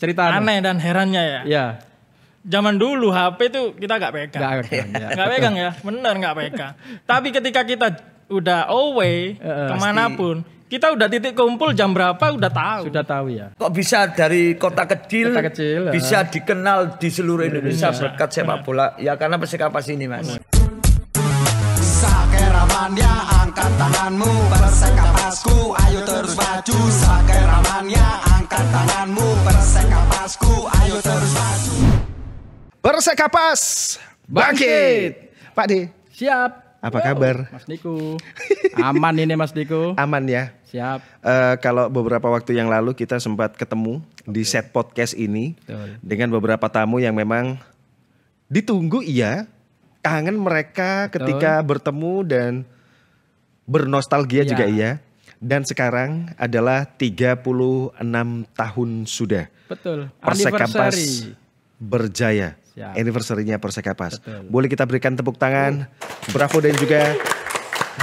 cerita anu. aneh, dan herannya ya. Iya. Zaman dulu HP itu kita nggak pegang. Nggak pegang, ya. Gak pegang ya, bener nggak pegang. Tapi ketika kita udah away uh, kemanapun, pasti. kita udah titik kumpul jam berapa udah tahu. Sudah tahu ya. Kok bisa dari kota kecil, kota kecil uh. bisa dikenal di seluruh iya. Indonesia ya. berkat sepak iya. bola? Ya karena persekap ini mas. Iya tanganmu tanganmu kapasku, Ayo terus maju kapas, Bangkit Pak D Siap Apa wow. kabar? Mas Diku Aman ini Mas Diku Aman ya Siap. Uh, kalau beberapa waktu yang lalu kita sempat ketemu okay. di set podcast ini Betul. dengan beberapa tamu yang memang ditunggu iya, kangen mereka Betul. ketika bertemu dan bernostalgia ya. juga iya dan sekarang adalah 36 tahun sudah. Betul. Persekapas berjaya. Anniversary-nya Persekapas. Betul. Boleh kita berikan tepuk tangan. Betul. Bravo dan juga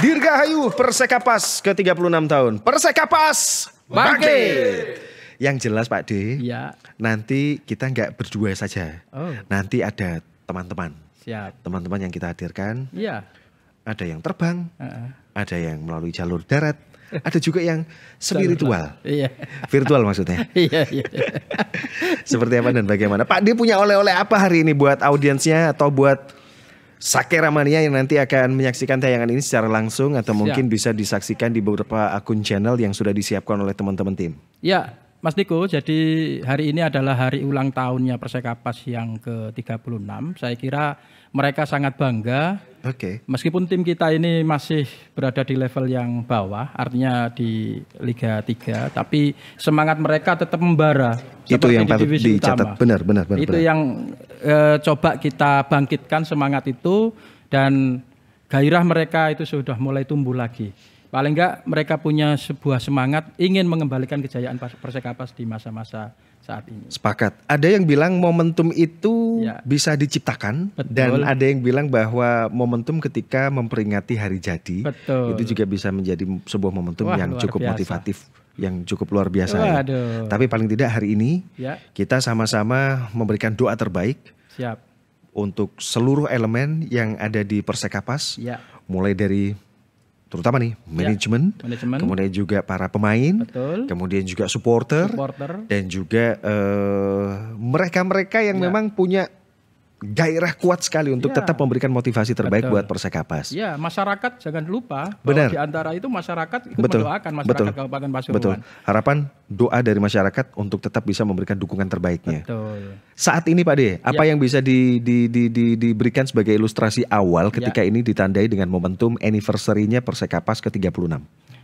Dirgahayu Persekapas ke-36 tahun. Persekapas bangkit. Yang jelas Pak D, ya. nanti kita nggak berdua saja. Oh. Nanti ada teman-teman. Teman-teman yang kita hadirkan. Iya. Ada yang terbang, uh -uh. ada yang melalui jalur darat, ada juga yang spiritual. Iya. Virtual maksudnya. Iya, iya. Seperti apa dan bagaimana? Pak, dia punya oleh-oleh apa hari ini buat audiensnya atau buat Sake Ramania yang nanti akan menyaksikan tayangan ini secara langsung atau mungkin Siap. bisa disaksikan di beberapa akun channel yang sudah disiapkan oleh teman-teman tim. Ya, Mas Niko, jadi hari ini adalah hari ulang tahunnya Persekapas yang ke-36. Saya kira mereka sangat bangga. Oke. Okay. Meskipun tim kita ini masih berada di level yang bawah, artinya di Liga 3, tapi semangat mereka tetap membara. Itu yang di patut dicatat. Benar, benar, benar. Itu benar. yang e, coba kita bangkitkan semangat itu dan gairah mereka itu sudah mulai tumbuh lagi paling enggak mereka punya sebuah semangat ingin mengembalikan kejayaan Persekapas di masa-masa saat ini. Sepakat. Ada yang bilang momentum itu ya. bisa diciptakan Betul. dan ada yang bilang bahwa momentum ketika memperingati hari jadi Betul. itu juga bisa menjadi sebuah momentum Wah, yang cukup biasa. motivatif yang cukup luar biasa ya. Tapi paling tidak hari ini ya. kita sama-sama memberikan doa terbaik. Siap. Untuk seluruh elemen yang ada di Persekapas, ya. mulai dari terutama nih manajemen, ya, manajemen. kemudian juga para pemain, Betul. kemudian juga supporter, supporter. dan juga eh, mereka-mereka uh, yang ya. memang punya gairah kuat sekali untuk ya. tetap memberikan motivasi terbaik Betul. buat Persekapas. Ya, masyarakat jangan lupa bahwa di antara itu masyarakat ikut Betul. mendoakan masyarakat Betul. Kabupaten Pasuruan. Betul. Harapan doa dari masyarakat untuk tetap bisa memberikan dukungan terbaiknya. Betul. Saat ini Pak De, apa ya. yang bisa di, di, di, di, diberikan sebagai ilustrasi awal ketika ya. ini ditandai dengan momentum anniversary-nya Persekapas ke-36?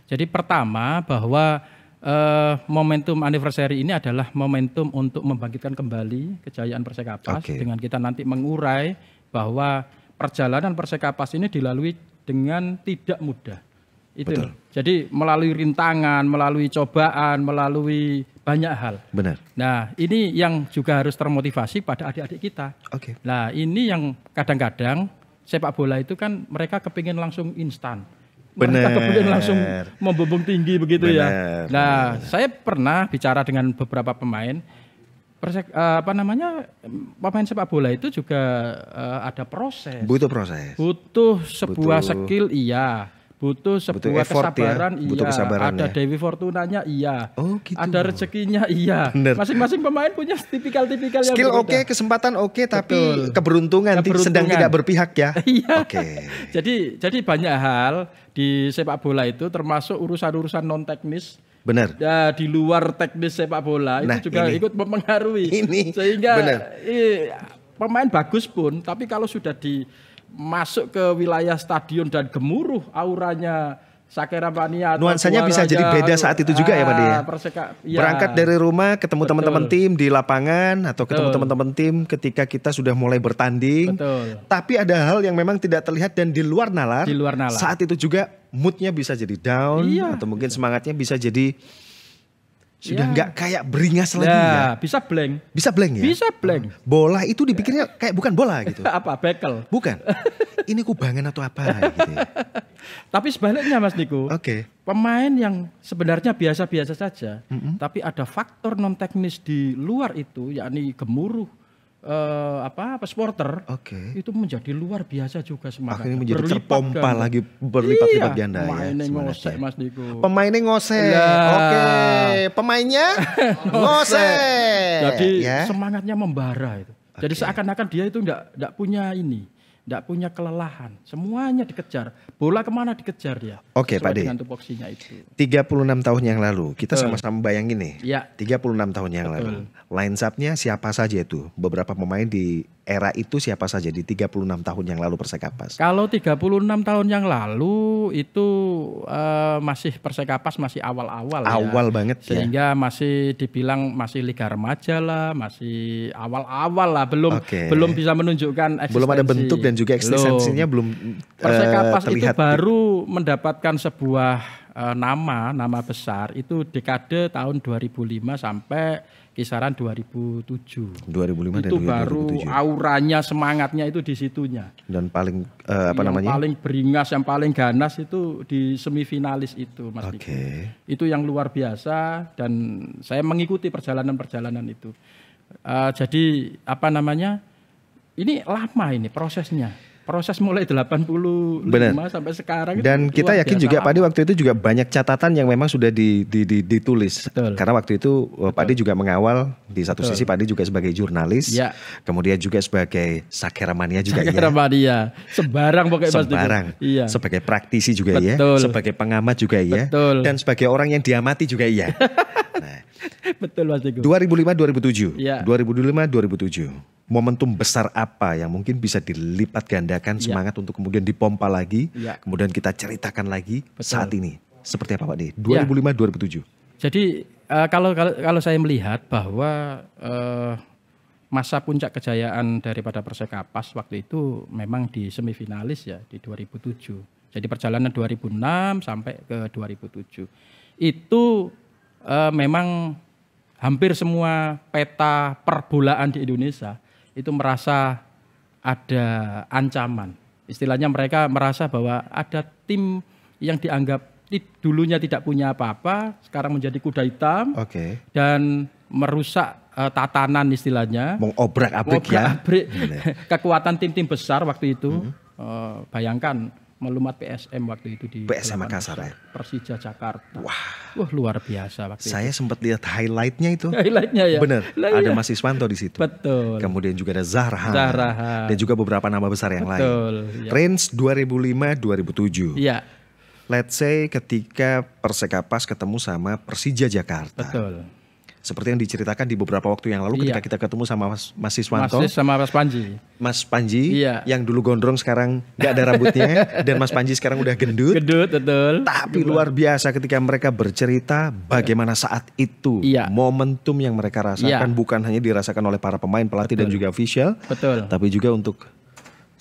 Jadi pertama bahwa uh, momentum anniversary ini adalah momentum untuk membangkitkan kembali kejayaan Persekapas okay. dengan kita nanti mengurai bahwa perjalanan Persekapas ini dilalui dengan tidak mudah. Itu. Betul. Jadi melalui rintangan, melalui cobaan, melalui banyak hal. Benar. Nah, ini yang juga harus termotivasi pada adik-adik kita. Oke. Okay. Nah, ini yang kadang-kadang sepak bola itu kan mereka kepingin langsung instan Bener. Mereka kemudian langsung membumbung tinggi begitu ya. Bener. ya. Nah, Bener. saya pernah bicara dengan beberapa pemain. Persek, eh, apa namanya pemain sepak bola itu juga uh, ada proses. Butuh proses. Butuh sebuah Butuh. skill iya butuh sebuah ya? butuh effort kesabaran ya? iya butuh kesabaran ada ya? Dewi Fortunanya iya oh, gitu. ada rezekinya iya masing-masing pemain punya tipikal-tipikal yang oke kesempatan oke tapi Betul. Keberuntungan, keberuntungan sedang tidak berpihak ya iya oke okay. jadi jadi banyak hal di sepak bola itu termasuk urusan-urusan non teknis Benar. Ya, di luar teknis sepak bola nah, itu juga ini. ikut mempengaruhi. Ini. Sehingga bener. Eh, pemain bagus pun tapi kalau sudah di masuk ke wilayah stadion dan gemuruh auranya Sakera Mania. nuansanya bisa jadi beda saat itu juga ah, ya Pak Dia. ya. Ah, iya. Berangkat dari rumah ketemu teman-teman tim di lapangan atau ketemu teman-teman tim ketika kita sudah mulai bertanding. Betul. Tapi ada hal yang memang tidak terlihat dan di luar nalar. Di luar nalar. Saat itu juga moodnya bisa jadi down iya. atau mungkin semangatnya bisa jadi sudah ya. nggak ya. kayak beringas ya, lagi ya, ya. Bisa blank. Bisa blank ya. Bisa blank. Oh. Bola itu dipikirnya ya. kayak bukan bola gitu. apa bekel? Bukan. Ini kubangan atau apa gitu. Ya? tapi sebaliknya Mas Niko. Oke. Okay. Pemain yang sebenarnya biasa-biasa saja, mm -hmm. tapi ada faktor non teknis di luar itu yakni gemuruh, uh, apa apa supporter okay. itu menjadi luar biasa juga semangat akhirnya menjadi berlipat terpompa lagi berlipat-lipat iya, ganda pemainnya ya mas Diko pemainnya ngose ya. oke okay. pemainnya ngose jadi ya. semangatnya membara itu okay. jadi seakan-akan dia itu enggak enggak punya ini tidak punya kelelahan. Semuanya dikejar. Bola kemana dikejar dia. Oke Pak D. Dengan tupoksinya itu. 36 tahun yang lalu. Kita sama-sama bayangin nih. Ya. 36 tahun yang Betul. lalu. Line up-nya siapa saja itu? Beberapa pemain di era itu siapa saja di 36 tahun yang lalu Persekapas? Kalau 36 tahun yang lalu itu uh, masih Persekapas masih awal-awal. Ya. Awal, -awal, ya. banget Sehingga ya. masih dibilang masih liga remaja lah. Masih awal-awal lah. Belum, okay. belum bisa menunjukkan eksistensi. Belum ada bentuk dan dan juga eksistensinya belum Persekapas eh, uh, terlihat. itu baru mendapatkan sebuah uh, nama, nama besar itu dekade tahun 2005 sampai kisaran 2007. 2005 itu dan baru auranya semangatnya itu di situnya. Dan paling uh, apa yang namanya? Paling beringas, yang paling ganas itu di semifinalis itu, Mas Oke. Okay. Itu yang luar biasa dan saya mengikuti perjalanan-perjalanan itu. Uh, jadi apa namanya? ini lama ini prosesnya proses mulai 85 Bener. sampai sekarang dan itu kita yakin juga Pak Di waktu itu juga banyak catatan yang memang sudah di, di, di, ditulis Betul. karena waktu itu eh, Betul. Pak Di juga mengawal di satu Betul. sisi Pak Di juga sebagai jurnalis ya. kemudian juga sebagai sakeramania juga sakeramania ya. sebarang pokoknya sebarang iya. sebagai praktisi juga ya. Betul. ya sebagai pengamat juga ya, Betul. dan sebagai orang yang diamati juga iya nah, Betul Mas Teguh. 2005 2007. Ya. 2005 2007 momentum besar apa yang mungkin bisa dilipat gandakan ya. semangat untuk kemudian dipompa lagi, ya. kemudian kita ceritakan lagi Betul. saat ini. Seperti apa Pak De? 2005 ya. 2007. Jadi uh, kalau kalau kalau saya melihat bahwa uh, masa puncak kejayaan daripada Persekapas waktu itu memang di semifinalis ya di 2007. Jadi perjalanan 2006 sampai ke 2007. Itu uh, memang hampir semua peta perbolaan di Indonesia itu merasa ada ancaman. Istilahnya mereka merasa bahwa ada tim yang dianggap dulunya tidak punya apa-apa, sekarang menjadi kuda hitam okay. dan merusak uh, tatanan istilahnya. Mengobrak abrik ya. kekuatan tim-tim besar waktu itu. Mm -hmm. uh, bayangkan melumat PSM waktu itu di PSM Makassar ya. Persija Jakarta. Wah, wah luar biasa waktu Saya itu. sempat lihat highlightnya itu. Highlightnya ya. Bener. Lah, ada iya. Mas Iswanto di situ. Betul. Kemudian juga ada Zahra. Zahra. Dan juga beberapa nama besar yang Betul, lain. Ya. Range 2005 2007. Iya. Let's say ketika Persekapas ketemu sama Persija Jakarta. Betul seperti yang diceritakan di beberapa waktu yang lalu iya. ketika kita ketemu sama Mas, Mas Siswanto. Mas sama Mas Panji. Mas Panji iya. yang dulu gondrong sekarang nggak ada rambutnya dan Mas Panji sekarang udah gendut. Gendut betul. Tapi gendut. luar biasa ketika mereka bercerita bagaimana saat itu iya. momentum yang mereka rasakan iya. bukan hanya dirasakan oleh para pemain, pelatih betul. dan juga official, betul. tapi juga untuk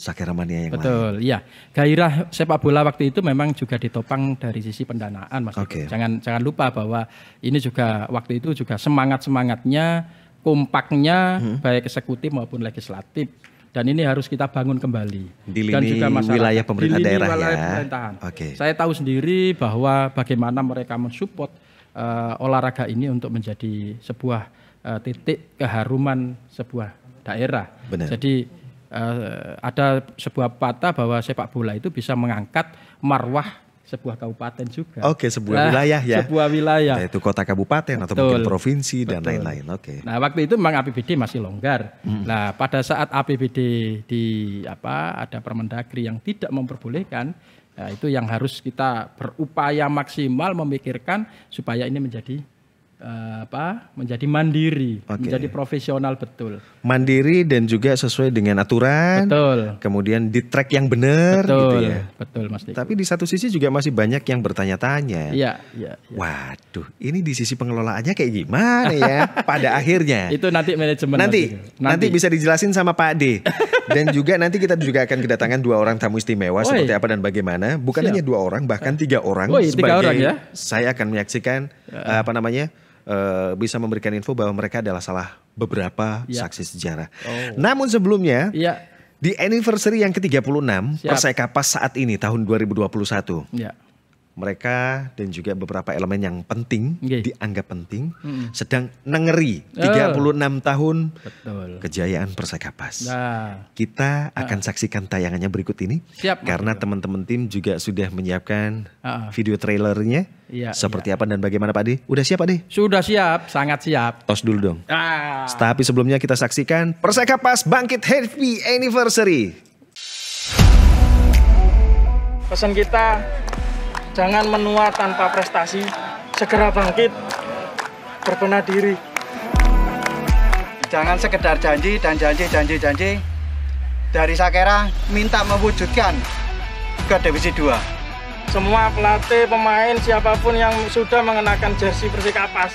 Sakeramania yang Betul, lain. iya. Gairah sepak bola waktu itu memang juga ditopang dari sisi pendanaan, Mas. Okay. Jangan jangan lupa bahwa ini juga waktu itu juga semangat-semangatnya, kompaknya hmm. baik eksekutif maupun legislatif dan ini harus kita bangun kembali di lini dan juga masalah, wilayah pemerintah di lini daerah wilayah ya. Pemerintahan. Okay. Saya tahu sendiri bahwa bagaimana mereka mensupport uh, olahraga ini untuk menjadi sebuah uh, titik keharuman sebuah daerah. Benar. Jadi uh, ada sebuah patah bahwa sepak bola itu bisa mengangkat marwah sebuah kabupaten juga. Oke, sebuah nah, wilayah ya. Sebuah wilayah. Nah, itu kota kabupaten Betul. atau mungkin provinsi Betul. dan lain-lain. Oke. Nah, waktu itu memang APBD masih longgar. Hmm. Nah, pada saat APBD di apa ada Permendagri yang tidak memperbolehkan, nah, itu yang harus kita berupaya maksimal memikirkan supaya ini menjadi Eh, apa menjadi mandiri, okay. menjadi profesional betul. Mandiri dan juga sesuai dengan aturan. Betul. Kemudian di track yang benar gitu betul, gitu ya. Betul Mas Diku. Tapi di satu sisi juga masih banyak yang bertanya-tanya. ya iya, ya. Waduh, ini di sisi pengelolaannya kayak gimana ya pada akhirnya? Itu nanti manajemen nanti, nanti nanti bisa dijelasin sama Pak D. dan juga nanti kita juga akan kedatangan dua orang tamu istimewa Oi. seperti apa dan bagaimana. Bukan Siap. hanya dua orang, bahkan tiga orang Oi, sebagai tiga orang ya. saya akan menyaksikan ya. apa namanya? Eh, bisa memberikan info bahwa mereka adalah salah beberapa ya. saksi sejarah. Oh. Namun sebelumnya ya. di anniversary yang ke-36 Persekapas saat ini tahun 2021. Ya mereka dan juga beberapa elemen yang penting okay. dianggap penting mm. sedang nengeri 36 oh. tahun Betul. kejayaan Persekapas. Nah. Kita ah. akan saksikan tayangannya berikut ini Siap, karena teman-teman tim juga sudah menyiapkan uh. video trailernya. Ya, Seperti ya. apa dan bagaimana Pak De? Udah siap Pak De? Sudah siap, sangat siap. Tos dulu dong. Ah. Tapi sebelumnya kita saksikan Persekapas Bangkit Happy Anniversary. Pesan kita Jangan menua tanpa prestasi, segera bangkit, berbenah diri. Jangan sekedar janji dan janji, janji, janji. Dari Sakera minta mewujudkan ke divisi 2. Semua pelatih, pemain, siapapun yang sudah mengenakan jersey Persikapas,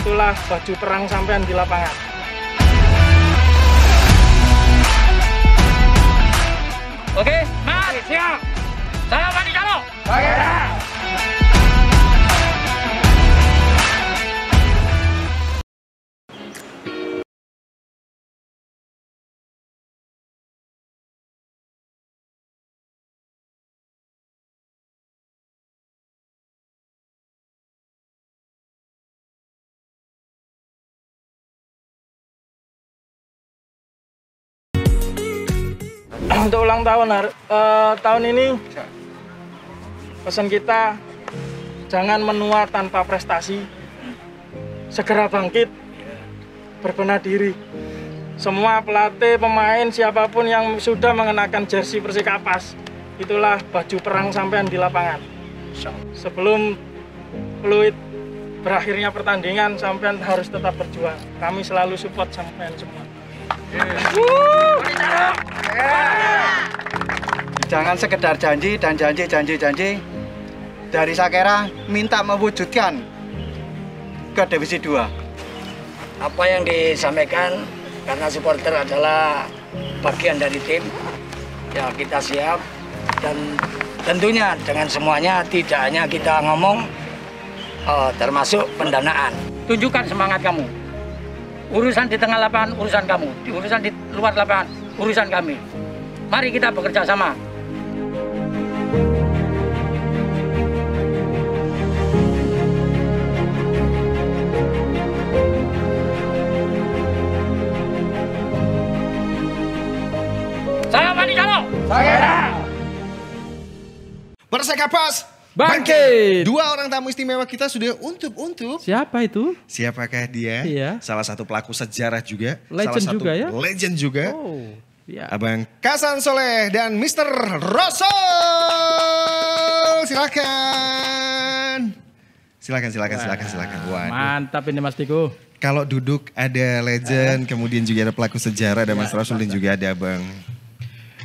itulah baju perang sampean di lapangan. Oke, okay? mari siap. Saya Fani di untuk ulang tahun uh, tahun ini pesan kita jangan menua tanpa prestasi segera bangkit berbenah diri semua pelatih pemain siapapun yang sudah mengenakan jersey Persikapas itulah baju perang sampean di lapangan sebelum fluid berakhirnya pertandingan sampean harus tetap berjuang kami selalu support sampean semua yeah jangan sekedar janji dan janji janji janji dari Sakera minta mewujudkan ke divisi 2 apa yang disampaikan karena supporter adalah bagian dari tim ya kita siap dan tentunya dengan semuanya tidak hanya kita ngomong oh, termasuk pendanaan tunjukkan semangat kamu urusan di tengah lapangan urusan kamu di urusan di luar lapangan urusan kami mari kita bekerja sama Bagera. Bersekapas Bangke. Dua orang tamu istimewa kita sudah untup untuk. Siapa itu? Siapakah dia? Iya. Salah satu pelaku sejarah juga. Legend salah satu juga ya? Legend juga. Oh, iya. Abang Kasan Soleh dan Mr. Rosol. Silakan. Silakan, silakan, silakan, silakan. Waduh. Mantap ini Mas Tiko. Kalau duduk ada legend, eh. kemudian juga ada pelaku sejarah, ada Mas iya, Rasul dan juga ada Abang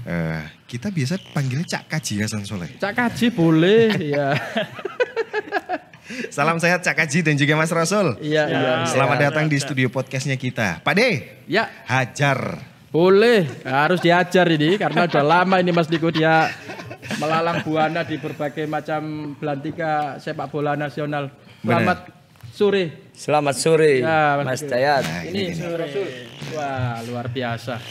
uh, kita biasa panggilnya Cak Kaji Hasan Soleh. Cak Kaji boleh ya. Salam sehat Cak Kaji dan juga Mas Rasul. Iya. Ya, Selamat ya, datang ya, di studio podcastnya kita. Pak De. Ya. Hajar. Boleh, harus diajar ini karena udah lama ini Mas Diko dia melalang buana di berbagai macam belantika sepak bola nasional. Selamat Bener. sore. Selamat sore, ya, Mas, Mas Dayat. Nah, ini, ini. Rasul. Wah, luar biasa.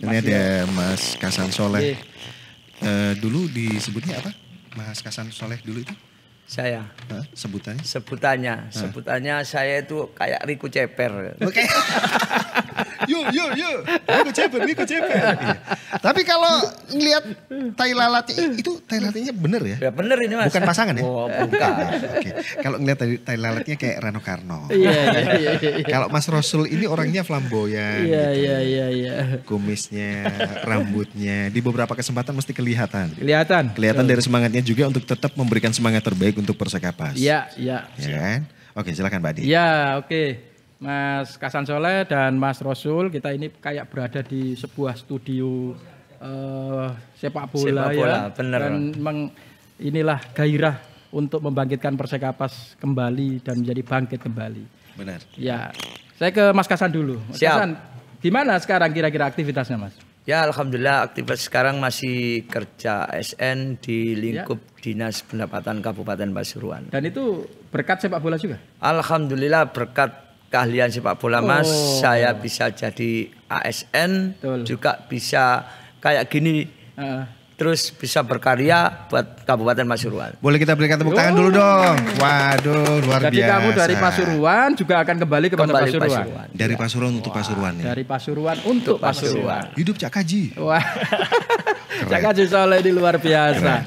Ini ada ya. Mas Kasan Soleh. Yeah. Iya. Uh, dulu disebutnya apa? Mas Kasan Soleh dulu itu? Saya. Hah? Sebutannya? Sebutannya. Hah? Sebutannya saya itu kayak Riku Ceper. Oke. Okay. yo yo yo, Riku Ceper, Riku Ceper. Okay. Iya. Iya. Tapi kalau ngelihat tai lalati itu tai lalatinya bener ya? Ya bener ini Mas. Bukan pasangan ya? Oh, bukan. okay. Kalau ngelihat tai, tai kayak Rano Karno. Iya, iya iya iya. Kalau Mas Rasul ini orangnya flamboyan. Iya gitu. iya iya iya. Kumisnya, rambutnya di beberapa kesempatan mesti kelihatan. Kelihatan. Kelihatan dari semangatnya juga untuk tetap memberikan semangat terbaik untuk Persekapas. Iya, iya. Ya kan? Oke, silakan Pak Adi. Iya, oke. Mas Kasan Soleh dan Mas Rasul, kita ini kayak berada di sebuah studio uh, sepak bola, sepak ya. bola ya. benar. Dan meng, inilah gairah untuk membangkitkan Persekapas kembali dan menjadi bangkit kembali. Benar. Ya. Saya ke Mas Kasan dulu. Mas Siap. Kasan, gimana sekarang kira-kira aktivitasnya, Mas? Ya Alhamdulillah aktivitas sekarang masih kerja SN di lingkup ya. Dinas Pendapatan Kabupaten Pasuruan. Dan itu berkat sepak bola juga? Alhamdulillah berkat keahlian sepak bola oh. mas, saya bisa jadi ASN, Betul. juga bisa kayak gini. Uh terus bisa berkarya buat Kabupaten Pasuruan. Boleh kita berikan tepuk tangan dulu dong. Waduh, luar Jadi biasa. Jadi kamu dari Pasuruan juga akan kembali ke kembali Pasuruan. Pasuruan. Dari Pasuruan untuk Pasuruan ya. Dari Pasuruan untuk Pasuruan. Hidup Cak Kaji. Wah. Cak Kaji Soleh ini luar biasa.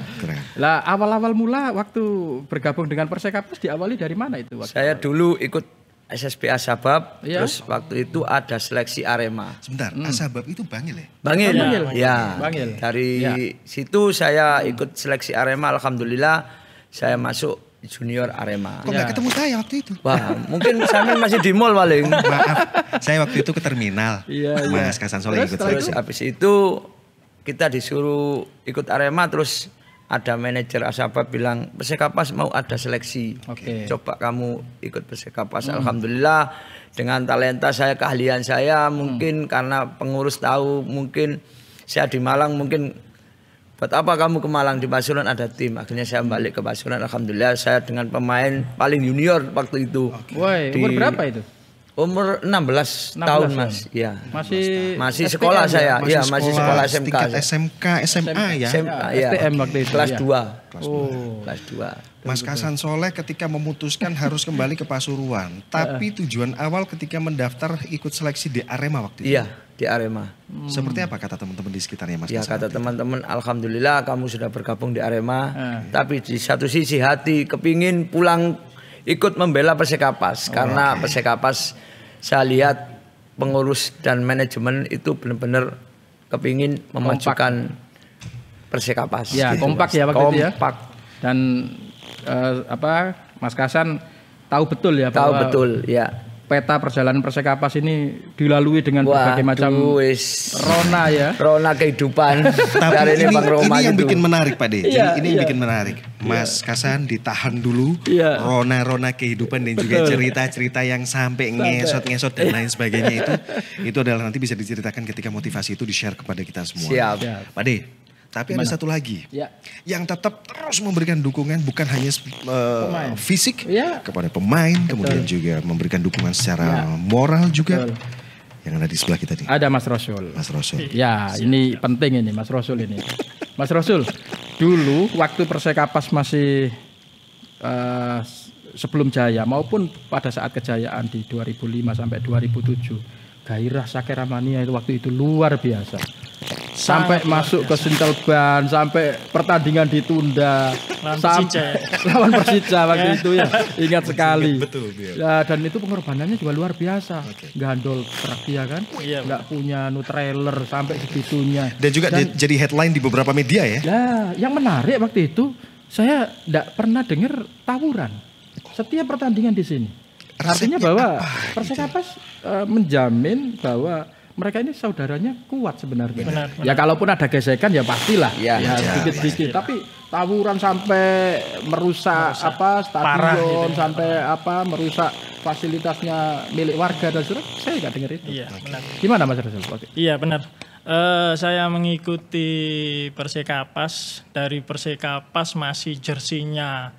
Lah awal-awal mula waktu bergabung dengan Persekapus diawali dari mana itu? Waktu Saya dulu ikut SSBA Sabab, ya. terus waktu itu ada seleksi Arema. Sebentar, hmm. Sabab itu Bangil ya? Bangil. Ya. ya. Bangil. Dari ya. situ saya ikut seleksi Arema alhamdulillah saya masuk junior Arema. Kok nggak ya. ketemu saya waktu itu? Wah, mungkin saya masih di mall paling. maaf, saya waktu itu ke terminal. Iya, iya. Mas ya. Kasan Soleh ikut seleksi. terus habis itu kita disuruh ikut Arema terus ada manajer Asapa bilang pesekapas mau ada seleksi. Okay. Coba kamu ikut pesekapas. Hmm. Alhamdulillah dengan talenta saya, keahlian saya hmm. mungkin hmm. karena pengurus tahu, mungkin saya di Malang mungkin buat apa kamu ke Malang di Pasuruan ada tim. Akhirnya saya balik ke Pasuruan. Alhamdulillah saya dengan pemain paling junior waktu itu. Okay. Di, umur berapa itu? Umur 16, 16 tahun ya? Mas, iya. ya. Masih iya, masih sekolah saya. Masih masih sekolah SMK. SMK, SMA ya. SMA, ya. STM waktu itu. Kelas ya. 2. Kelas oh. Kelas 2. Mas Kasan Soleh ketika memutuskan harus kembali ke Pasuruan, tapi eh. tujuan awal ketika mendaftar ikut seleksi di Arema waktu itu. Iya, di Arema. Hmm. Seperti apa kata teman-teman di sekitarnya Mas? Ya, Kasan kata teman-teman, alhamdulillah kamu sudah bergabung di Arema, eh. tapi di satu sisi hati kepingin pulang ikut membela Persekapas oh, karena okay. Persekapas saya lihat pengurus dan manajemen itu benar-benar kepingin memajukan kompak. Persekapas. Ya, gitu, kompak ya waktu kompak. itu ya. Kompak. Dan uh, apa Mas Kasan tahu betul ya tahu betul ya peta perjalanan Persekapas ini dilalui dengan Wah, berbagai macam duis. rona ya. Rona kehidupan. Tapi Dari ini, ini, Bang ini yang itu. bikin menarik Pak De. Jadi iya, yeah, ini yang yeah. bikin menarik. Iya. Mas yeah. Kasan ditahan dulu iya. rona-rona kehidupan dan juga cerita-cerita yang sampai ngesot-ngesot dan lain sebagainya itu itu adalah nanti bisa diceritakan ketika motivasi itu di-share kepada kita semua. Siap. Pak De, tapi Gimana? ada satu lagi ya. yang tetap terus memberikan dukungan bukan hanya uh, fisik ya. kepada pemain, Betul. kemudian juga memberikan dukungan secara ya. moral juga. Betul yang ada di sebelah kita nih. Ada Mas Rasul. Mas Rasul. Ya, ini penting ini Mas Rasul ini. Mas Rasul, dulu waktu Persekapas masih uh, sebelum jaya maupun pada saat kejayaan di 2005 sampai 2007, gairah Sakera itu waktu itu luar biasa sampai nah, iya, masuk iya, ke iya. Sintel Ban, sampai pertandingan ditunda, sampai lawan Persija waktu itu ya, ingat sekali. Betul, betul. Ya, dan itu pengorbanannya juga luar biasa. Okay. Gandol truk ya kan, oh, punya nu sampai segitunya. Dan juga jadi headline di beberapa media ya. Ya, yang menarik waktu itu saya nggak pernah dengar tawuran. Setiap pertandingan di sini. Artinya bahwa gitu ya? Persekapas eh, menjamin bahwa mereka ini saudaranya kuat sebenarnya. Benar, benar. Ya kalaupun ada gesekan ya pastilah. Ya, sedikit-sedikit. Ya, ya, ya, Tapi tawuran sampai merusak, merusak apa stadion gitu, sampai apa merusak fasilitasnya milik warga dan surat Saya nggak dengar itu. Iya, benar. Gimana Mas Rasul? Iya, benar. Uh, saya mengikuti Persekapas dari Persekapas masih jersinya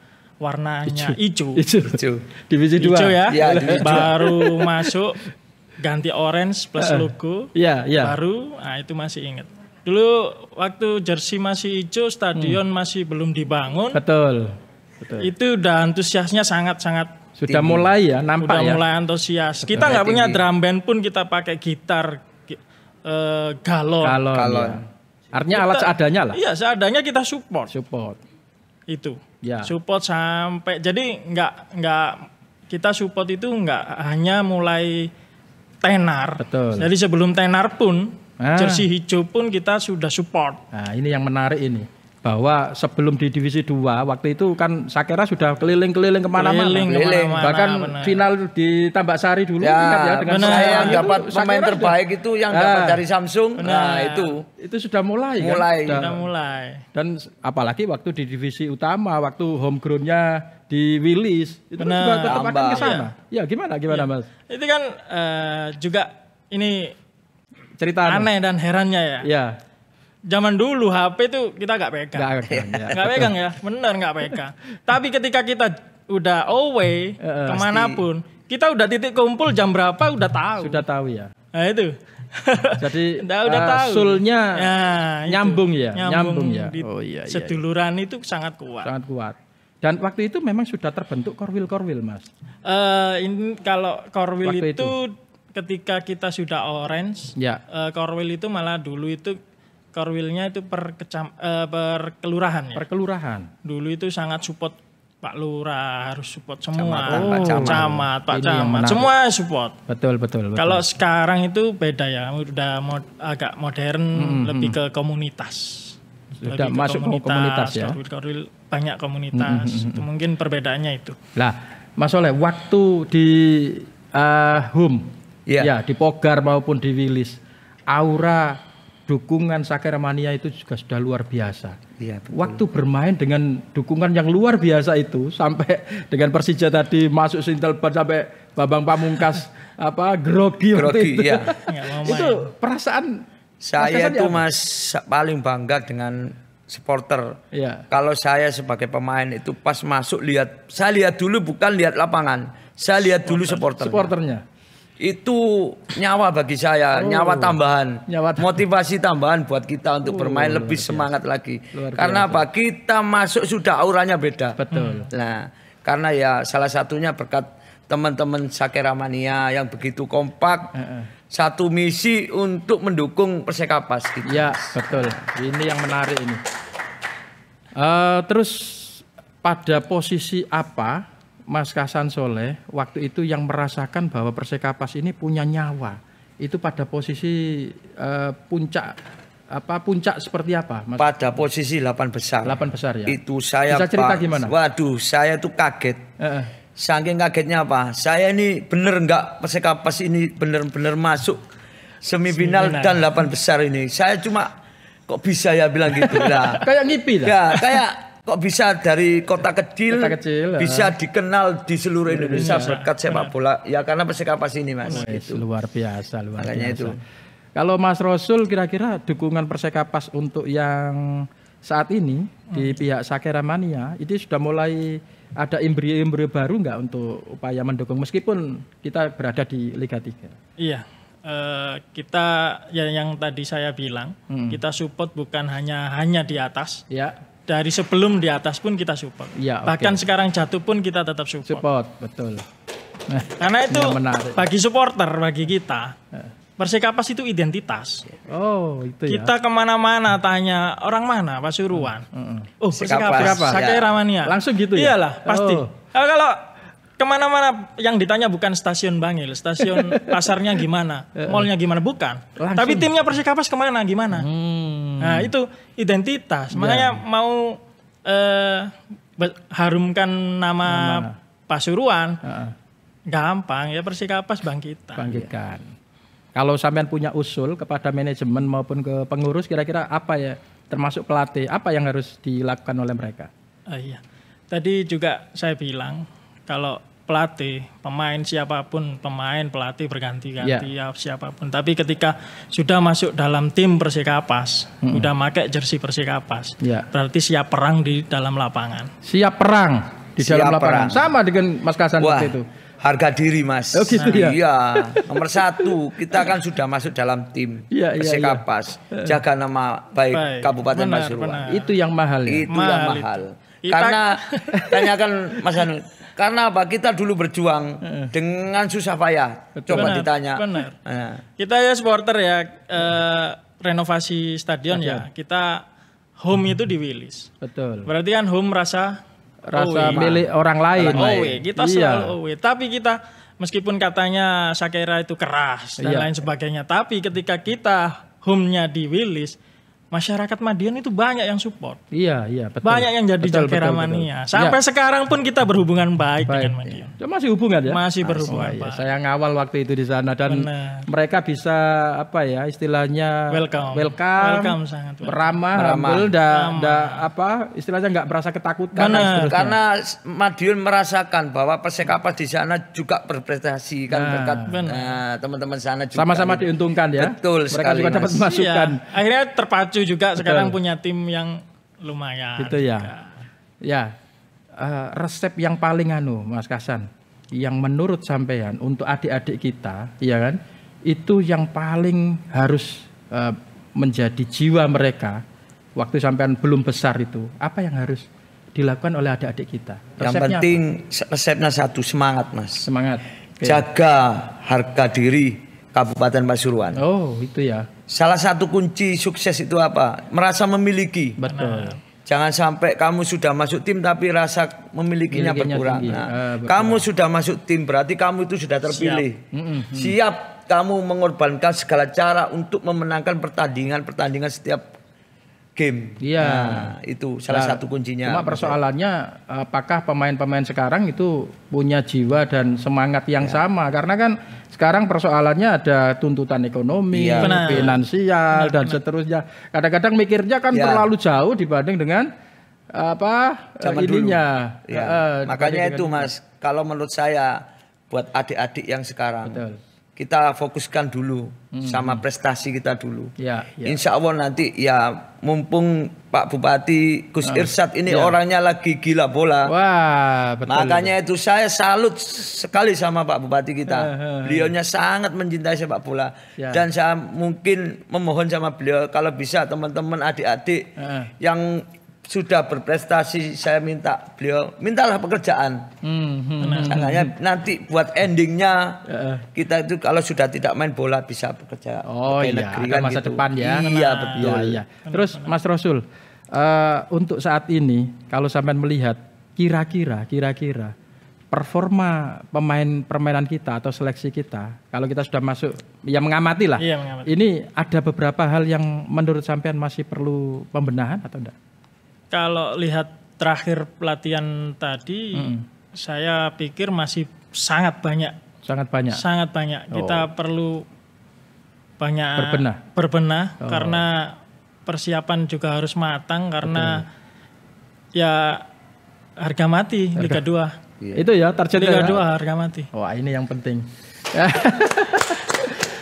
warnanya hijau. Hijau. Divisi 2. Hijau ya. ya Baru masuk ganti orange plus uh, logo yeah, yeah. baru nah itu masih inget dulu waktu jersey masih hijau stadion hmm. masih belum dibangun betul betul itu udah antusiasnya sangat sangat sudah tinggi. mulai ya nampak sudah ya? mulai antusias betul. kita nggak punya drum band pun kita pakai gitar uh, galon galon, galon. Ya. artinya kita, alat seadanya lah iya seadanya kita support support itu ya. support sampai jadi nggak nggak kita support itu nggak hanya mulai tenar. Betul. Jadi sebelum tenar pun ah. jersey hijau pun kita sudah support. Nah, ini yang menarik ini bahwa sebelum di divisi 2 waktu itu kan Sakera sudah keliling-keliling kemana-mana keliling, keliling. bahkan bener. final di Tambak Sari dulu ya, ingat ya dengan bener. saya yang dapat itu, pemain terbaik sudah, itu yang nah, dapat dari Samsung bener. nah itu itu sudah mulai kan? mulai kan? sudah, dan, mulai dan apalagi waktu di divisi utama waktu home groundnya di Willis itu kan bener. juga tetap akan ke sana ya. ya gimana gimana ya. Mas itu kan uh, juga ini cerita aneh dan herannya ya. ya zaman dulu HP itu kita nggak pegang. Nggak pegang, ya. Gak pegang ya, bener nggak pegang. Tapi ketika kita udah away uh, eh, eh, kemanapun, pasti. kita udah titik kumpul jam berapa udah tahu. Sudah tahu ya. Nah itu. Jadi nah, udah uh, tahu. sulnya ya, nyambung ya, nyambung, nyambung ya. Oh iya, iya. Seduluran itu sangat kuat. Sangat kuat. Dan waktu itu memang sudah terbentuk korwil-korwil, Mas. Uh, ini kalau korwil itu, itu ketika kita sudah orange, ya. uh, korwil itu malah dulu itu Korwilnya itu per kecam uh, per kelurahan ya. Per kelurahan. Dulu itu sangat support Pak Lurah harus support semua. camat, oh, Pak Camat, Pak semua support. Betul, betul, betul. Kalau sekarang itu beda ya, udah mod, agak modern, hmm, lebih hmm. ke komunitas. Sudah lebih masuk ke komunitas, komunitas ya. Korwil, korwil, banyak komunitas. Hmm, hmm, itu mungkin perbedaannya itu. Lah, Mas Oleh, waktu di uh, eh, home, yeah. ya di Pogar maupun di Wilis, aura dukungan Sakermania itu juga sudah luar biasa. Ya, betul. Waktu bermain dengan dukungan yang luar biasa itu sampai dengan Persija tadi masuk Sintel sampai Babang Pamungkas apa grogi, grogi itu. Ya. itu perasaan saya itu Mas paling bangga dengan supporter. Ya. Kalau saya sebagai pemain itu pas masuk lihat saya lihat dulu bukan lihat lapangan. Saya lihat dulu supporter. supporternya itu nyawa bagi saya, oh, nyawa tambahan, nyawa tambahan. motivasi tambahan buat kita untuk oh, bermain lebih semangat lagi. Karena apa? Kita masuk sudah auranya beda. Betul. Hmm. Nah, karena ya salah satunya berkat teman-teman Sakeramania yang begitu kompak. Uh -uh. Satu misi untuk mendukung Persekapas gitu. Ya, betul. Ini yang menarik ini. Uh, terus pada posisi apa Mas Kasan Soleh waktu itu yang merasakan bahwa Persekapas ini punya nyawa itu pada posisi uh, puncak apa puncak seperti apa? Mas? Pada posisi 8 besar. 8 besar ya. Itu saya Bisa cerita Pak, gimana? Waduh, saya tuh kaget. Uh -uh. Saking kagetnya apa? Saya ini bener nggak Persekapas ini bener-bener masuk semifinal Seminar. dan 8 besar ini. Saya cuma kok bisa ya bilang gitu lah. kayak ngipi lah. Ya, kayak kok bisa dari kota kecil, kota kecil ya. bisa ya. dikenal di seluruh iya, Indonesia ya, berkat sepak bola ya karena Persikapasi ini Mas oh, itu luar biasa luar makanya biasa. itu kalau Mas Rosul kira-kira dukungan Persekapas untuk yang saat ini hmm. di pihak Sakera Mania itu sudah mulai ada embrio-embrio baru nggak untuk upaya mendukung meskipun kita berada di Liga 3 iya Uh, kita ya yang tadi saya bilang hmm. kita support bukan hanya hanya di atas ya dari sebelum di atas pun kita support. Ya, okay. Bahkan sekarang jatuh pun kita tetap support. Support, betul. Karena itu ya, bagi supporter, bagi kita, eh. Persikapas itu identitas. Oh, itu ya. Kita kemana-mana tanya orang mana Pasuruan. Mm, -hmm. Oh, Persikapas, Persikapas. Sakai ya. Ramania. Langsung gitu ya. Iyalah, pasti. Oh. kalau kemana-mana yang ditanya bukan stasiun Bangil, stasiun pasarnya gimana, malnya gimana bukan, Langsung. tapi timnya Persikapas kemana gimana. Hmm. Nah itu identitas, ya. makanya mau eh, harumkan nama Pasuruan, uh-uh. gampang ya Persikapas bangkitan. Bangkitkan. Ya. Kalau sampean punya usul kepada manajemen maupun ke pengurus, kira-kira apa ya, termasuk pelatih, apa yang harus dilakukan oleh mereka? Uh, iya, tadi juga saya bilang kalau pelatih, pemain siapapun, pemain pelatih berganti-ganti yeah. ya siapapun. Tapi ketika sudah masuk dalam tim Persikapas, mm -hmm. udah pakai jersey Persikapas, yeah. berarti siap perang di dalam lapangan. Siap perang di siap dalam lapangan. Sama dengan Mas Kasan Wah. itu harga diri mas. Oh gitu nah, ya. Iya nomor satu kita kan sudah masuk dalam tim ya, Persikapas ya, ya. jaga nama baik, baik. Kabupaten Pasuruan. Itu yang mahal. Ya? Itu mahal yang mahal. Itu. Karena tanyakan Mas Anu Karena apa? Kita dulu berjuang uh. dengan susah payah. Betul. Coba benar, ditanya. Benar. Uh. Kita ya supporter ya eh, renovasi stadion Betul. ya. Iya. Kita home itu di Wilis. Betul. Berarti kan home rasa rasa away. milik orang lain. Orang away. Iya. Kita iya. selalu away. Tapi kita meskipun katanya Sakera itu keras dan iya. lain sebagainya, tapi ketika kita home-nya di Wilis masyarakat Madiun itu banyak yang support. Iya, iya, betul. Banyak yang jadi jakeramania. Sampai ya. sekarang pun kita berhubungan baik, baik dengan Madiun. Iya. Masih hubungan ya? Masih berhubungan Masih, iya. baik. Ya. Saya ngawal waktu itu di sana dan Bener. mereka bisa apa ya istilahnya welcome. Welcome, welcome sangat. Welcome. ramah humble dan apa istilahnya nggak merasa ketakutan karena karena Madiun merasakan bahwa persekapas di sana juga berprestasi kan nah, berkat teman-teman nah, sana juga. Sama-sama gitu. diuntungkan ya. Betul. Mereka sekali, juga dapat masukan. Iya. Akhirnya terpacu juga Betul. sekarang punya tim yang lumayan. Gitu ya. Juga. Ya. Uh, resep yang paling anu Mas Kasan yang menurut sampean untuk adik-adik kita, ya kan? Itu yang paling harus uh, menjadi jiwa mereka waktu sampean belum besar itu. Apa yang harus dilakukan oleh adik-adik kita? Resepnya yang penting apa? resepnya satu semangat, Mas. Semangat. Okay. Jaga harga diri Kabupaten Pasuruan. Oh, itu ya. Salah satu kunci sukses itu apa? Merasa memiliki. Betul. Jangan sampai kamu sudah masuk tim tapi rasa memilikinya berkurang. Nah, uh, kamu sudah masuk tim berarti kamu itu sudah terpilih. Siap, mm -hmm. Siap kamu mengorbankan segala cara untuk memenangkan pertandingan-pertandingan setiap game. Iya. Nah, itu salah nah, satu kuncinya. Cuma persoalannya apakah pemain-pemain sekarang itu punya jiwa dan semangat yang ya. sama? Karena kan sekarang persoalannya ada tuntutan ekonomi, ya. finansial benar, dan seterusnya. Kadang-kadang mikirnya kan ya. terlalu jauh dibanding dengan apa Zaman eh, ininya. Dulu. Uh, Makanya itu Mas, kalau menurut saya buat adik-adik yang sekarang. Betul kita fokuskan dulu hmm. sama prestasi kita dulu. Ya, ya. Insya Allah nanti ya mumpung Pak Bupati Gus uh, Irsat ini ya. orangnya lagi gila bola. Wah, betul. Makanya itu saya salut sekali sama Pak Bupati kita. Uh, uh, Beliaunya sangat mencintai sepak bola ya. dan saya mungkin memohon sama beliau kalau bisa teman-teman adik-adik uh. yang sudah berprestasi saya minta beliau mintalah pekerjaan hmm, hmm, hmm, hmm, nanti buat endingnya uh, kita itu kalau sudah tidak main bola bisa bekerja oh iya negeri, kan masa gitu. depan ya iya nah, betul iya, iya. terus Mas Rasul uh, untuk saat ini kalau sampai melihat kira-kira kira-kira performa pemain permainan kita atau seleksi kita kalau kita sudah masuk ya mengamati lah iya, mengamati. ini ada beberapa hal yang menurut sampean masih perlu pembenahan atau enggak kalau lihat terakhir pelatihan tadi, hmm. saya pikir masih sangat banyak. Sangat banyak. Sangat banyak. Oh. Kita perlu banyak berbenah. Berbenah oh. karena persiapan juga harus matang karena Betul. ya harga mati harga. Liga 2. Iya. Itu ya target Liga ya. harga mati. Wah, ini yang penting.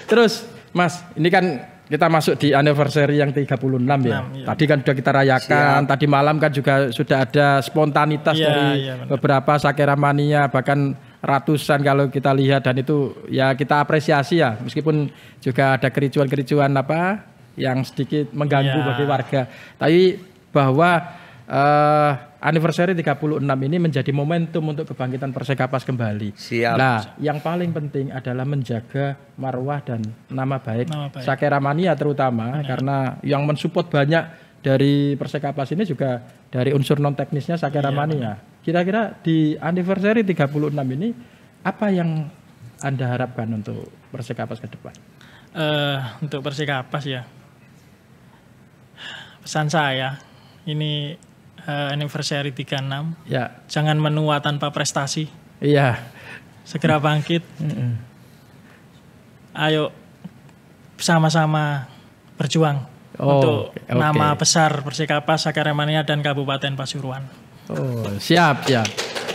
Terus, Mas, ini kan kita masuk di anniversary yang 36 ya. 6, ya. Tadi kan sudah kita rayakan, Siap. tadi malam kan juga sudah ada spontanitas ya, dari iya, beberapa sakera mania bahkan ratusan kalau kita lihat dan itu ya kita apresiasi ya meskipun juga ada kericuan-kericuan apa yang sedikit mengganggu ya. bagi warga. Tapi bahwa uh, anniversary 36 ini menjadi momentum untuk kebangkitan Persekapas kembali. Siap. Nah, yang paling penting adalah menjaga marwah dan nama baik, nama baik. Sakera terutama Benar. karena yang mensupport banyak dari Persekapas ini juga dari unsur non teknisnya Sakera iya. Mania. Kira-kira di anniversary 36 ini apa yang Anda harapkan untuk Persekapas ke depan? Uh, untuk Persekapas ya. Pesan saya ini uh, anniversary 36. Ya. Jangan menua tanpa prestasi. Iya. Segera bangkit. Mm-mm. Ayo sama-sama berjuang oh, untuk okay. nama besar Persikapa Sakaremania dan Kabupaten Pasuruan. Oh, siap, ya.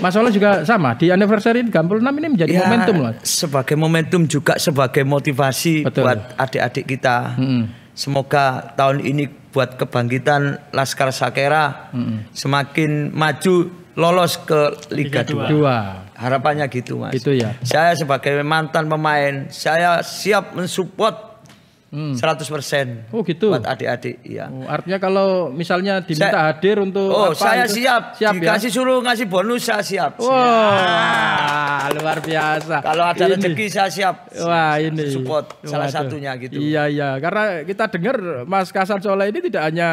Mas Soleh juga sama di anniversary 36 ini menjadi ya, momentum loh. Sebagai momentum juga sebagai motivasi Betul. buat adik-adik kita. Hmm. Semoga tahun ini buat kebangkitan Laskar Sakera hmm semakin maju lolos ke Liga 2. Harapannya gitu Mas. Itu ya. Saya sebagai mantan pemain, saya siap mensupport Hmm. 100% Oh gitu. Buat adik-adik, iya. Oh, artinya kalau misalnya diminta saya, hadir untuk Oh, apa, saya itu, siap. siap. Ya? Dikasih suruh ngasih bonus saya siap. Wah, wow, luar biasa. Kalau ada rezeki saya siap. Wah, ini support Waduh. salah satunya gitu. Iya, iya. Karena kita dengar Mas Kasar Soleh ini tidak hanya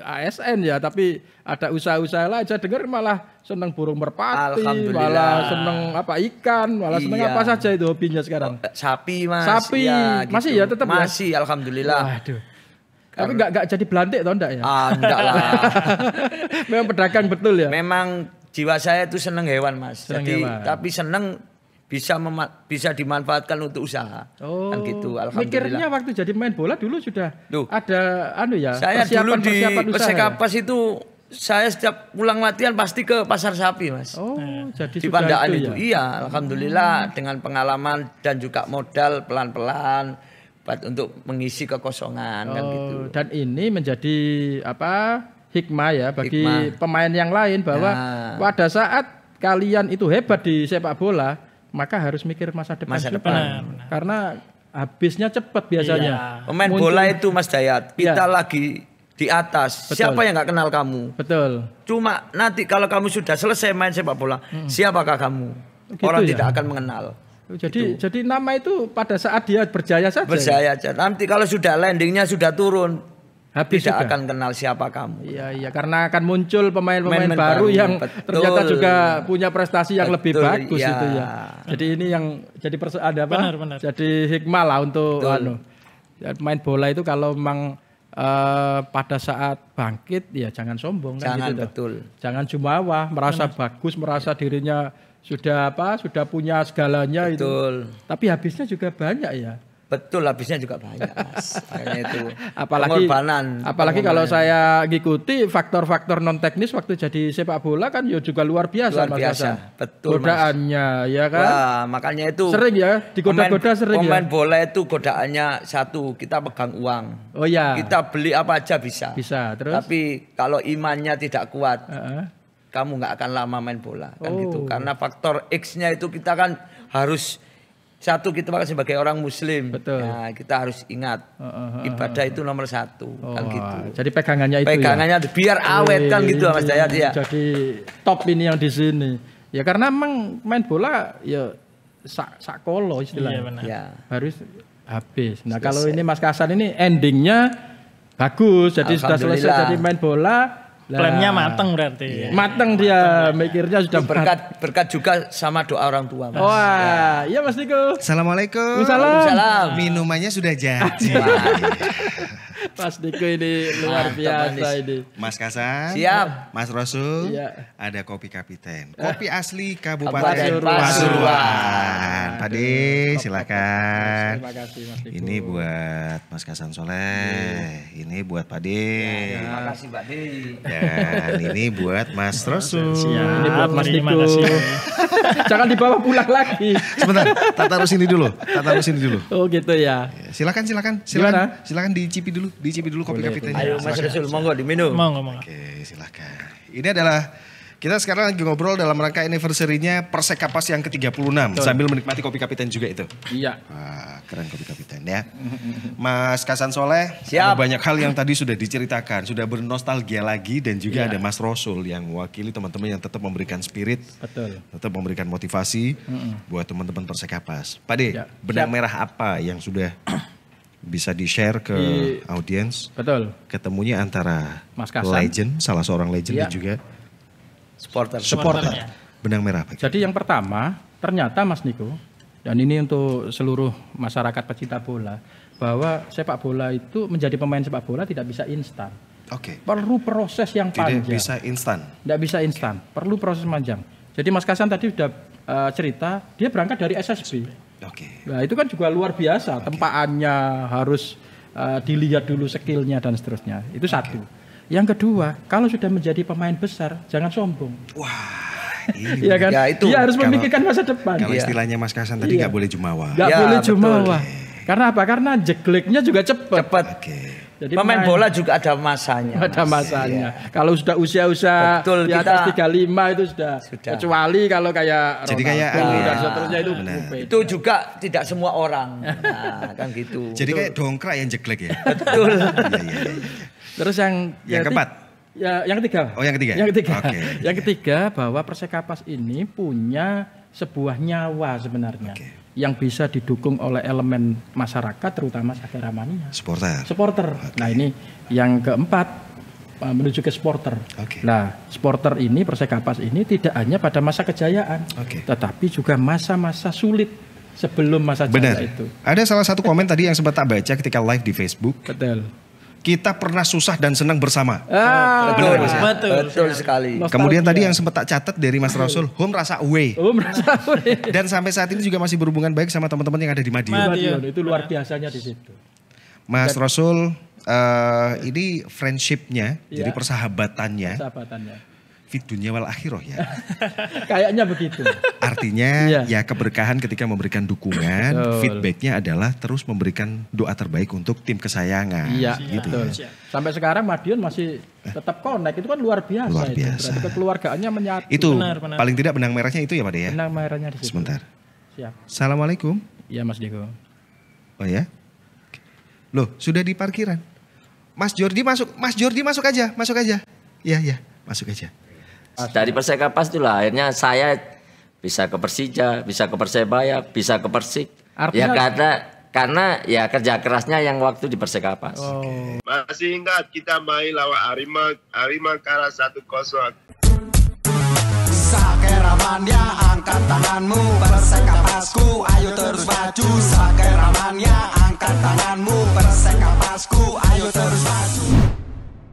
ASN ya, tapi ada usaha-usaha lah, aja dengar malah seneng burung merpati, malah seneng apa ikan, malah iya. seneng apa saja itu hobinya sekarang. Eh, sapi mas. Sapi iya, gitu. ya, gitu. masih ya tetap masih. Ya? Alhamdulillah. Waduh. Tapi nggak nggak jadi belantik tau enggak ya? Ah, enggak lah. Memang pedagang betul ya. Memang jiwa saya itu seneng hewan mas. Seneng jadi hewan. tapi seneng bisa bisa dimanfaatkan untuk usaha. Oh. Kan gitu alhamdulillah. Mikirnya waktu jadi main bola dulu sudah Duh. ada anu ya. Saya persiapan, dulu di Persekapas ya? itu saya setiap pulang latihan pasti ke pasar sapi mas. Oh, nah, jadi di Pandaan itu, ya? itu iya, alhamdulillah hmm. dengan pengalaman dan juga modal pelan-pelan untuk mengisi kekosongan kan oh, kan gitu. Dan ini menjadi apa hikmah ya bagi hikmah. pemain yang lain bahwa nah. pada saat kalian itu hebat di sepak bola maka harus mikir masa depan masa depan benar, benar. karena habisnya cepat biasanya. Iya. Pemain Muncul. bola itu Mas Dayat iya. kita iya. lagi di atas. Betul. Siapa yang nggak kenal kamu? Betul. Cuma nanti kalau kamu sudah selesai main sepak bola, hmm. siapakah kamu? Gitu Orang ya? tidak akan mengenal. Jadi gitu. jadi nama itu pada saat dia berjaya saja. Ya? Berjaya saja. Nanti kalau sudah landingnya sudah turun, Habis tidak juga. akan kenal siapa kamu. Iya iya karena akan muncul pemain-pemain baru, baru yang betul. ternyata juga punya prestasi yang betul, lebih bagus ya. itu ya. Jadi ini yang jadi perso ada apa? Benar, benar. Jadi hikmah lah untuk anu, ya, Main bola itu kalau memang Eh, pada saat bangkit ya jangan sombong jangan kan jangan gitu betul toh. jangan jumawa merasa jangan. bagus merasa dirinya sudah apa sudah punya segalanya betul. itu tapi habisnya juga banyak ya Betul habisnya juga banyak mas. itu apalagi pengorbanan. Apalagi kalau saya ngikuti faktor-faktor non teknis waktu jadi sepak bola kan ya juga luar biasa luar biasa. Betul. Godaannya mas. ya kan. Wah, makanya itu sering ya digoda-goda sering pemain ya. Pemain bola itu godaannya satu kita pegang uang. Oh ya. Kita beli apa aja bisa. Bisa terus. Tapi kalau imannya tidak kuat. Uh -uh. Kamu nggak akan lama main bola kan gitu. oh. gitu karena faktor X-nya itu kita kan harus satu kita sebagai orang Muslim, Betul. Ya, kita harus ingat uh, uh, uh, ibadah uh, itu uh. nomor satu, oh, kan gitu. Jadi pegangannya itu. Ya? Pegangannya ya? biar awet Wee, kan gitu, Mas Dayat ya. Jadi top ini yang di sini. Ya karena memang main bola ya sak sakolo istilahnya. Iya, ya. Harus habis. Nah kalau ini Mas Kasan ini endingnya bagus, jadi sudah selesai jadi main bola Plannya mateng berarti. Iya. Mateng dia mateng, mikirnya sudah berkat berkat juga sama doa orang tua. Mas. Wah, ya. iya Mas Niko. Assalamualaikum. Salam. Minumannya sudah jadi. Mas Diko ini luar Mantap, biasa ini. Mas Kasan. Siap. Mas Rasul. Iya. Ada kopi kapiten. Kopi asli Kabupaten Pasuruan. Pade silakan. Terima kasih Mas Diko. Ini buat Mas Kasan Soleh. Hmm. Ini buat Pade. Ya, terima kasih Pade. Dan ini buat Mas Rasul. Siap. Ini buat Mas Diko. Jangan dibawa pulang lagi. Sebentar, tak taruh sini dulu. Tak taruh sini dulu. Oh gitu ya. Silakan silakan. Silakan. Silakan dicipi dulu Dicicipi dulu kopi Kapitennya. Ayo Mas Rasul, monggo diminum. Monggo, monggo. Oke, silahkan. Ini adalah kita sekarang lagi ngobrol dalam rangka anniversary-nya Persekapas yang ke-36 sambil menikmati kopi kapiten juga itu. Iya. Wah, keren kopi kapiten ya. Mas Kasan Soleh, Siap. ada banyak hal yang tadi sudah diceritakan, sudah bernostalgia lagi dan juga iya. ada Mas Rosul yang mewakili teman-teman yang tetap memberikan spirit, Betul. tetap memberikan motivasi mm buat teman-teman Persekapas. Pak De, ya. benang merah apa yang sudah bisa di-share ke di, audiens. Betul. Ketemunya antara Mas legend, salah seorang legend ya. dan juga supporter. Supporter. Benang merah. Pak. Jadi yang pertama, ternyata Mas Niko dan ini untuk seluruh masyarakat pecinta bola bahwa sepak bola itu menjadi pemain sepak bola tidak bisa instan. Oke. Okay. Perlu proses yang panjang. Tidak bisa instan. Tidak bisa instan. Okay. Perlu proses panjang. Jadi Mas Kasan tadi sudah uh, cerita, dia berangkat dari SSB. Oke. Okay. Nah itu kan juga luar biasa okay. tempaannya harus uh, dilihat dulu skillnya dan seterusnya. Itu okay. satu. Yang kedua, kalau sudah menjadi pemain besar, jangan sombong. Wah. ya kan? Ya, itu, dia harus kalau, memikirkan masa depan. Kalau ya. istilahnya Mas Kasan tadi iya. nggak ya. boleh jumawa. Nggak ya, boleh jumawa. Betul. Karena apa? Karena jegleknya juga cepat. Cepat. Okay. Jadi pemain bola juga ada masanya. Ada masanya. Mas. Iya. Kalau sudah usia-usia Betul, di atas kita, 35 itu sudah, sudah. Kecuali kalau kayak Jadi kayak dan iya, seterusnya itu Itu juga tidak semua orang. Nah, kan gitu. Jadi Betul. kayak dongkrak yang jeglek ya. Betul. Iya, Terus yang yang keempat. Ya, yang ketiga. Oh, yang ketiga. Yang ketiga. Okay. yang ketiga bahwa Persekapas ini punya sebuah nyawa sebenarnya. Okay yang bisa didukung oleh elemen masyarakat terutama Sakramania. Supporter. Supporter. Okay. Nah ini yang keempat eh, menuju ke supporter. Okay. Nah, supporter ini Persekapas ini tidak hanya pada masa kejayaan, okay. tetapi juga masa-masa sulit sebelum masa jaya itu. Ada salah satu komen tadi yang sempat tak baca ketika live di Facebook. Betul kita pernah susah dan senang bersama. Ah, betul, benar, betul, betul, betul sekali. Kemudian tadi yang sempat tak catat dari Mas Rasul, home rasa away. Home rasa away. dan sampai saat ini juga masih berhubungan baik sama teman-teman yang ada di Madiun. Madiun itu luar biasanya di situ. Mas Rasul, uh, ini friendshipnya, ya. jadi iya. persahabatannya. Persahabatannya fit dunia wal akhiroh ya. Kayaknya begitu. Artinya yeah. ya keberkahan ketika memberikan dukungan, feedbacknya adalah terus memberikan doa terbaik untuk tim kesayangan. Iya, gitu Ya. Sampai sekarang Madiun masih eh. tetap connect itu kan luar biasa. Luar biasa. Itu. keluarganya menyatu. Itu benar, benar. paling tidak benang merahnya itu ya Pak ya. Benang merahnya di situ. Sebentar. Siap. Assalamualaikum. Iya Mas Diego. Oh ya. Loh, sudah di parkiran. Mas Jordi masuk, Mas Jordi masuk aja, masuk aja. Iya, iya, masuk aja. Dari Persekapas itulah akhirnya saya bisa ke Persija, bisa ke Persebaya, bisa ke Persik. Artinya... Ya karena karena ya kerja kerasnya yang waktu di Persekapas. Oh. Masih ingat kita main lawan Arima Arima kalah satu kosong. Sakeramania angkat tanganmu Persekapasku ayo terus maju Sakeramania angkat tanganmu Persekapasku ayo terus maju